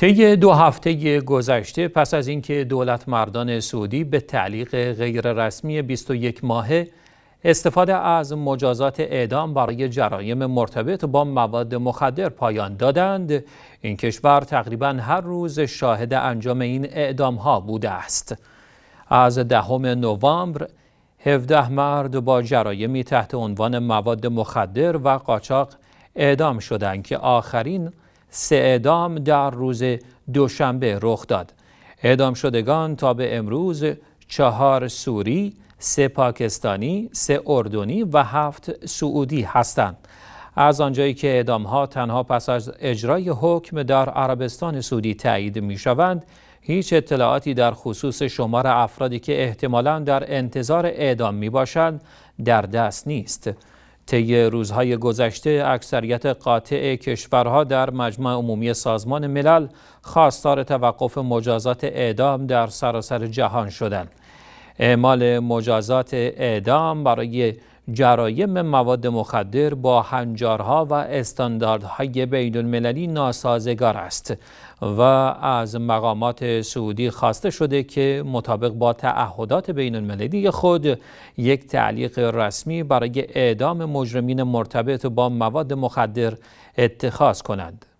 طی دو هفته گذشته پس از اینکه دولت مردان سعودی به تعلیق غیررسمی 21 ماهه استفاده از مجازات اعدام برای جرایم مرتبط با مواد مخدر پایان دادند این کشور تقریبا هر روز شاهد انجام این اعدام ها بوده است از دهم نوامبر 17 مرد با جرایمی تحت عنوان مواد مخدر و قاچاق اعدام شدند که آخرین سه اعدام در روز دوشنبه رخ داد اعدام شدگان تا به امروز چهار سوری، سه پاکستانی، سه اردنی و هفت سعودی هستند. از آنجایی که اعدام ها تنها پس از اجرای حکم در عربستان سعودی تایید می شوند، هیچ اطلاعاتی در خصوص شمار افرادی که احتمالا در انتظار اعدام می باشند در دست نیست. طی روزهای گذشته اکثریت قاطع کشورها در مجمع عمومی سازمان ملل خواستار توقف مجازات اعدام در سراسر جهان شدند. اعمال مجازات اعدام برای جرایم مواد مخدر با هنجارها و استانداردهای بین المللی ناسازگار است و از مقامات سعودی خواسته شده که مطابق با تعهدات بین المللی خود یک تعلیق رسمی برای اعدام مجرمین مرتبط با مواد مخدر اتخاذ کنند.